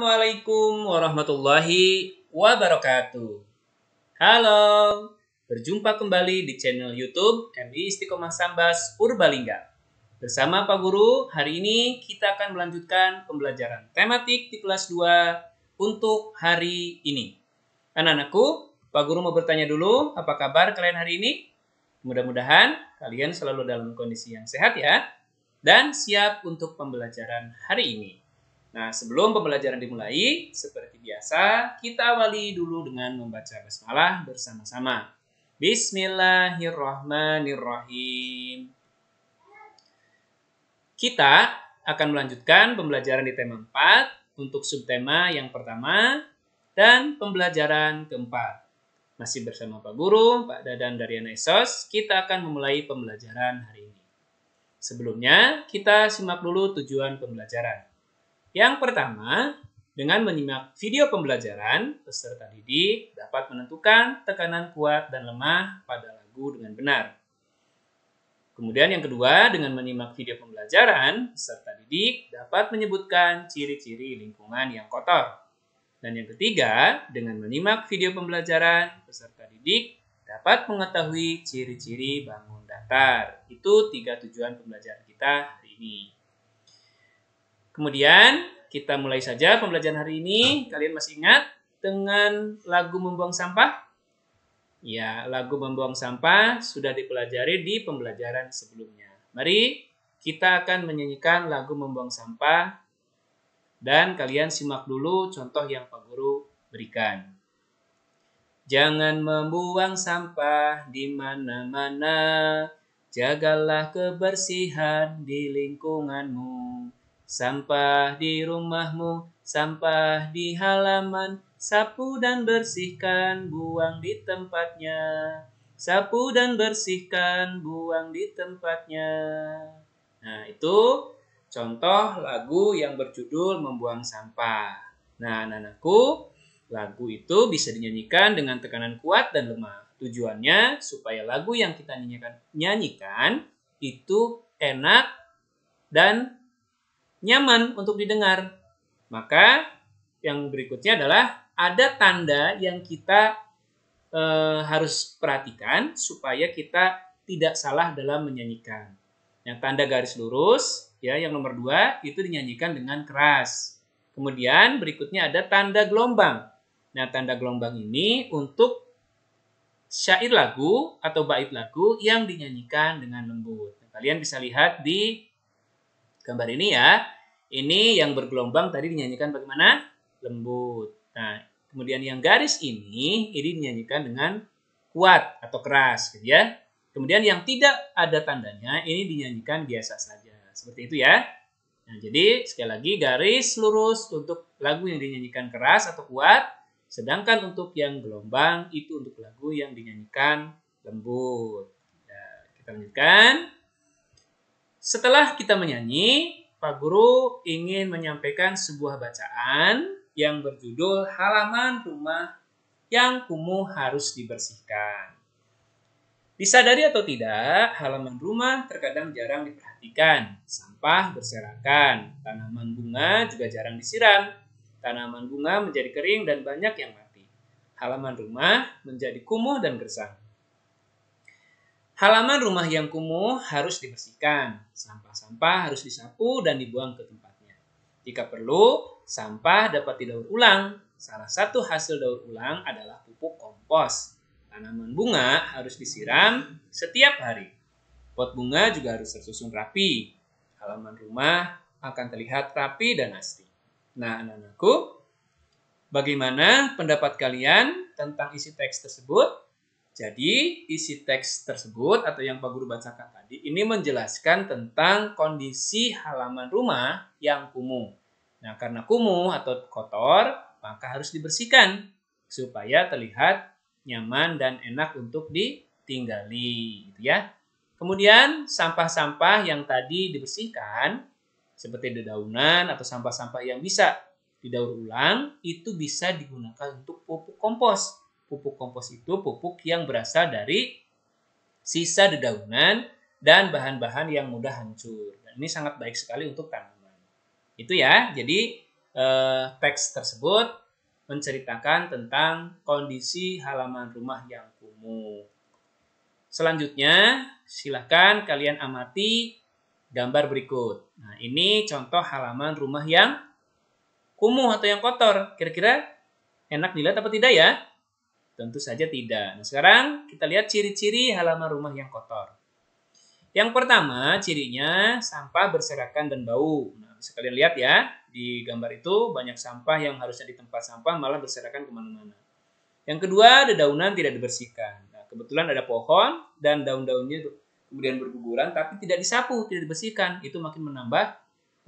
Assalamualaikum warahmatullahi wabarakatuh. Halo, berjumpa kembali di channel YouTube MI Istiqomah Sambas Purbalingga. Bersama Pak Guru, hari ini kita akan melanjutkan pembelajaran tematik di kelas 2 untuk hari ini. Anak-anakku, Pak Guru mau bertanya dulu, apa kabar kalian hari ini? Mudah-mudahan kalian selalu dalam kondisi yang sehat ya, dan siap untuk pembelajaran hari ini. Nah, sebelum pembelajaran dimulai, seperti biasa, kita awali dulu dengan membaca basmalah bersama-sama. Bismillahirrahmanirrahim. Kita akan melanjutkan pembelajaran di tema 4 untuk subtema yang pertama dan pembelajaran keempat. Masih bersama Pak Guru, Pak Dadan dari Anesos, kita akan memulai pembelajaran hari ini. Sebelumnya, kita simak dulu tujuan pembelajaran. Yang pertama, dengan menyimak video pembelajaran, peserta didik dapat menentukan tekanan kuat dan lemah pada lagu dengan benar. Kemudian yang kedua, dengan menyimak video pembelajaran, peserta didik dapat menyebutkan ciri-ciri lingkungan yang kotor. Dan yang ketiga, dengan menyimak video pembelajaran, peserta didik dapat mengetahui ciri-ciri bangun datar. Itu tiga tujuan pembelajaran kita hari ini. Kemudian kita mulai saja pembelajaran hari ini. Kalian masih ingat dengan lagu membuang sampah? Ya, lagu membuang sampah sudah dipelajari di pembelajaran sebelumnya. Mari kita akan menyanyikan lagu membuang sampah dan kalian simak dulu contoh yang Pak Guru berikan. Jangan membuang sampah di mana-mana, jagalah kebersihan di lingkunganmu. Sampah di rumahmu, sampah di halaman, sapu dan bersihkan, buang di tempatnya. Sapu dan bersihkan, buang di tempatnya. Nah, itu contoh lagu yang berjudul Membuang Sampah. Nah, anak-anakku, lagu itu bisa dinyanyikan dengan tekanan kuat dan lemah. Tujuannya supaya lagu yang kita nyanyikan, nyanyikan itu enak dan nyaman untuk didengar. Maka yang berikutnya adalah ada tanda yang kita e, harus perhatikan supaya kita tidak salah dalam menyanyikan. Yang tanda garis lurus, ya, yang nomor dua itu dinyanyikan dengan keras. Kemudian berikutnya ada tanda gelombang. Nah, tanda gelombang ini untuk syair lagu atau bait lagu yang dinyanyikan dengan lembut. Kalian bisa lihat di gambar ini ya. Ini yang bergelombang tadi dinyanyikan bagaimana? Lembut. Nah, kemudian yang garis ini, ini dinyanyikan dengan kuat atau keras gitu ya. Kemudian yang tidak ada tandanya, ini dinyanyikan biasa saja. Seperti itu ya. Nah, jadi sekali lagi garis lurus untuk lagu yang dinyanyikan keras atau kuat, sedangkan untuk yang gelombang itu untuk lagu yang dinyanyikan lembut. Nah, kita lanjutkan. Setelah kita menyanyi, Pak Guru ingin menyampaikan sebuah bacaan yang berjudul Halaman Rumah yang Kumuh Harus Dibersihkan. Disadari atau tidak, halaman rumah terkadang jarang diperhatikan. Sampah berserakan, tanaman bunga juga jarang disiram. Tanaman bunga menjadi kering dan banyak yang mati. Halaman rumah menjadi kumuh dan gersang. Halaman rumah yang kumuh harus dibersihkan. Sampah-sampah harus disapu dan dibuang ke tempatnya. Jika perlu, sampah dapat didaur ulang. Salah satu hasil daur ulang adalah pupuk kompos. Tanaman bunga harus disiram setiap hari. Pot bunga juga harus tersusun rapi. Halaman rumah akan terlihat rapi dan asri. Nah, anak-anakku, bagaimana pendapat kalian tentang isi teks tersebut? Jadi isi teks tersebut atau yang Pak Guru bacakan tadi ini menjelaskan tentang kondisi halaman rumah yang kumuh. Nah karena kumuh atau kotor maka harus dibersihkan supaya terlihat nyaman dan enak untuk ditinggali gitu ya. Kemudian sampah-sampah yang tadi dibersihkan seperti dedaunan atau sampah-sampah yang bisa didaur ulang itu bisa digunakan untuk pupuk kompos Pupuk kompos itu pupuk yang berasal dari sisa dedaunan dan bahan-bahan yang mudah hancur. Dan ini sangat baik sekali untuk tanaman. Itu ya. Jadi eh, teks tersebut menceritakan tentang kondisi halaman rumah yang kumuh. Selanjutnya, silakan kalian amati gambar berikut. Nah, ini contoh halaman rumah yang kumuh atau yang kotor. Kira-kira enak dilihat apa tidak ya? Tentu saja tidak. Nah, sekarang kita lihat ciri-ciri halaman rumah yang kotor. Yang pertama, cirinya sampah berserakan dan bau. Nah, bisa kalian lihat ya, di gambar itu banyak sampah yang harusnya di tempat sampah malah berserakan kemana-mana. Yang kedua, dedaunan tidak dibersihkan. Nah, kebetulan ada pohon dan daun-daunnya kemudian berguguran tapi tidak disapu, tidak dibersihkan. Itu makin menambah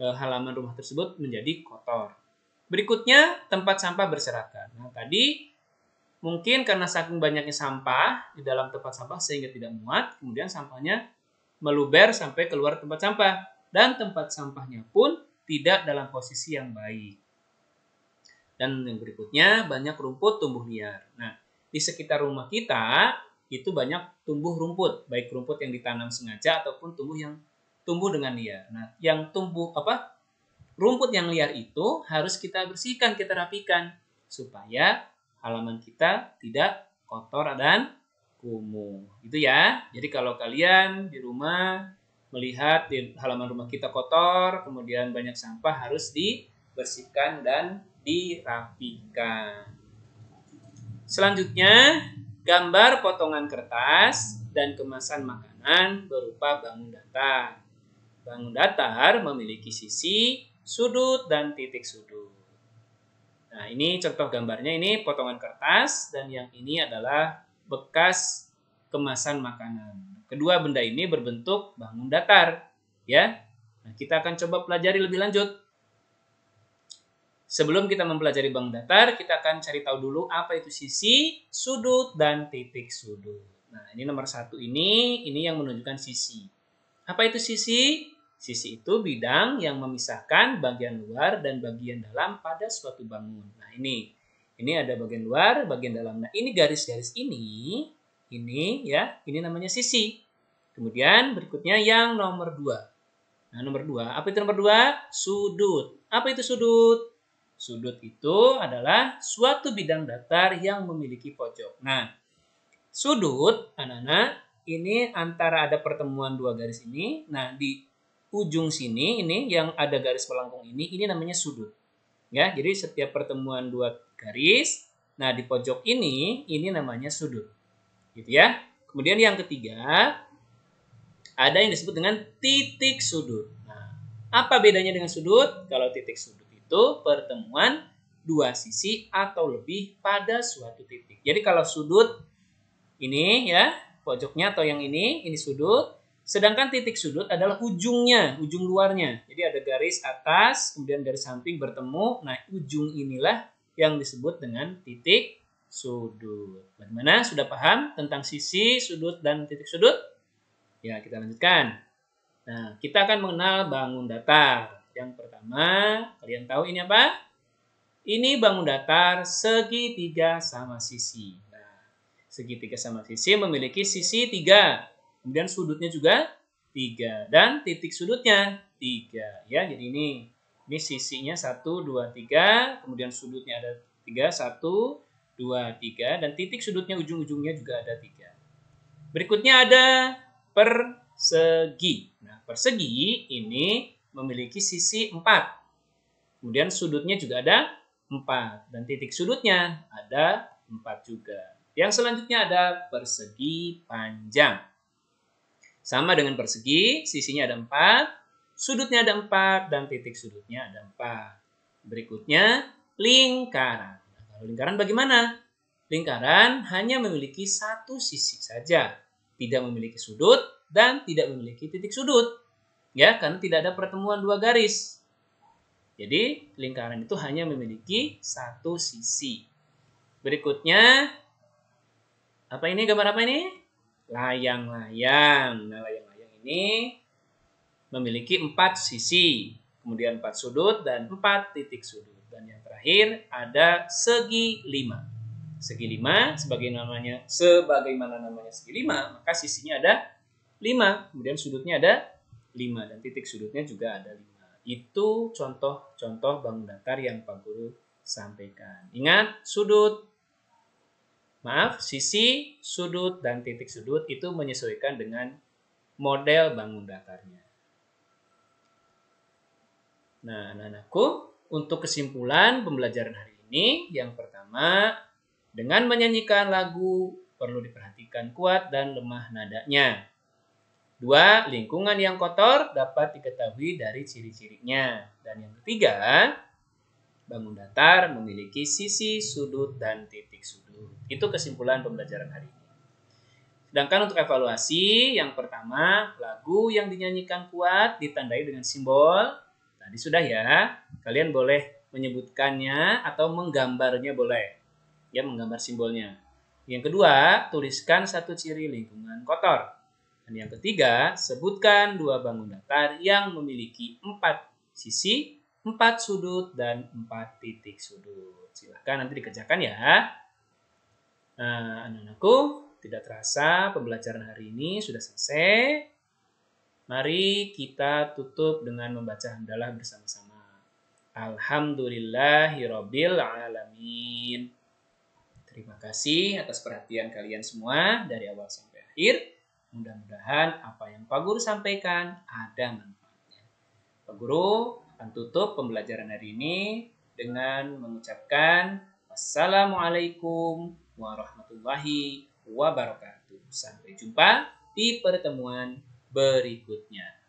e, halaman rumah tersebut menjadi kotor. Berikutnya, tempat sampah berserakan. Nah, tadi Mungkin karena saking banyaknya sampah di dalam tempat sampah sehingga tidak muat, kemudian sampahnya meluber sampai keluar tempat sampah. Dan tempat sampahnya pun tidak dalam posisi yang baik. Dan yang berikutnya, banyak rumput tumbuh liar. Nah, di sekitar rumah kita itu banyak tumbuh rumput, baik rumput yang ditanam sengaja ataupun tumbuh yang tumbuh dengan liar. Nah, yang tumbuh apa? Rumput yang liar itu harus kita bersihkan, kita rapikan supaya halaman kita tidak kotor dan kumuh. Itu ya. Jadi kalau kalian di rumah melihat di halaman rumah kita kotor, kemudian banyak sampah harus dibersihkan dan dirapikan. Selanjutnya, gambar potongan kertas dan kemasan makanan berupa bangun datar. Bangun datar memiliki sisi, sudut, dan titik sudut. Nah, ini contoh gambarnya ini potongan kertas dan yang ini adalah bekas kemasan makanan. Kedua benda ini berbentuk bangun datar, ya. Nah, kita akan coba pelajari lebih lanjut. Sebelum kita mempelajari bangun datar, kita akan cari tahu dulu apa itu sisi, sudut, dan titik sudut. Nah, ini nomor satu ini, ini yang menunjukkan sisi. Apa itu sisi? Sisi itu bidang yang memisahkan bagian luar dan bagian dalam pada suatu bangun. Nah, ini. Ini ada bagian luar, bagian dalam. Nah, ini garis-garis ini, ini ya, ini namanya sisi. Kemudian berikutnya yang nomor dua. Nah, nomor dua. Apa itu nomor dua? Sudut. Apa itu sudut? Sudut itu adalah suatu bidang datar yang memiliki pojok. Nah, sudut, anak-anak, ini antara ada pertemuan dua garis ini. Nah, di ujung sini ini yang ada garis melengkung ini ini namanya sudut ya jadi setiap pertemuan dua garis nah di pojok ini ini namanya sudut gitu ya kemudian yang ketiga ada yang disebut dengan titik sudut nah apa bedanya dengan sudut kalau titik sudut itu pertemuan dua sisi atau lebih pada suatu titik jadi kalau sudut ini ya pojoknya atau yang ini ini sudut Sedangkan titik sudut adalah ujungnya, ujung luarnya. Jadi ada garis atas, kemudian garis samping bertemu. Nah, ujung inilah yang disebut dengan titik sudut. Bagaimana? Sudah paham tentang sisi, sudut, dan titik sudut? Ya, kita lanjutkan. Nah, kita akan mengenal bangun datar. Yang pertama, kalian tahu ini apa? Ini bangun datar segitiga sama sisi. Nah, segitiga sama sisi memiliki sisi tiga Kemudian sudutnya juga 3 dan titik sudutnya 3 ya. Jadi ini ini sisinya 1 2 3, kemudian sudutnya ada 3 1 2 3 dan titik sudutnya ujung-ujungnya juga ada 3. Berikutnya ada persegi. Nah, persegi ini memiliki sisi 4. Kemudian sudutnya juga ada 4 dan titik sudutnya ada 4 juga. Yang selanjutnya ada persegi panjang. Sama dengan persegi, sisinya ada 4, sudutnya ada 4, dan titik sudutnya ada 4. Berikutnya, lingkaran. Nah, kalau lingkaran bagaimana? Lingkaran hanya memiliki satu sisi saja, tidak memiliki sudut dan tidak memiliki titik sudut. Ya, karena tidak ada pertemuan dua garis. Jadi, lingkaran itu hanya memiliki satu sisi. Berikutnya, apa ini gambar apa ini? layang-layang. Nah, layang-layang ini memiliki empat sisi, kemudian empat sudut dan empat titik sudut. Dan yang terakhir ada segi lima. Segi lima, sebagai namanya, sebagaimana namanya segi lima, maka sisinya ada lima. Kemudian sudutnya ada lima dan titik sudutnya juga ada lima. Itu contoh-contoh bangun datar yang Pak Guru sampaikan. Ingat, sudut Maaf, sisi, sudut, dan titik sudut itu menyesuaikan dengan model bangun datarnya. Nah, anak-anakku, untuk kesimpulan pembelajaran hari ini, yang pertama, dengan menyanyikan lagu perlu diperhatikan kuat dan lemah nadanya. Dua, lingkungan yang kotor dapat diketahui dari ciri-cirinya. Dan yang ketiga, Bangun datar memiliki sisi, sudut, dan titik sudut. Itu kesimpulan pembelajaran hari ini. Sedangkan untuk evaluasi, yang pertama, lagu yang dinyanyikan kuat ditandai dengan simbol. Tadi sudah ya, kalian boleh menyebutkannya atau menggambarnya boleh. Ya, menggambar simbolnya. Yang kedua, tuliskan satu ciri lingkungan kotor. Dan yang ketiga, sebutkan dua bangun datar yang memiliki empat sisi, 4 sudut dan 4 titik sudut. Silahkan nanti dikerjakan ya. Nah, anak-anakku, tidak terasa pembelajaran hari ini sudah selesai. Mari kita tutup dengan membaca hamdalah bersama-sama. Alhamdulillahirabbil alamin. Terima kasih atas perhatian kalian semua dari awal sampai akhir. Mudah-mudahan apa yang Pak Guru sampaikan ada manfaatnya. Pak Guru akan tutup pembelajaran hari ini dengan mengucapkan Assalamualaikum warahmatullahi wabarakatuh. Sampai jumpa di pertemuan berikutnya.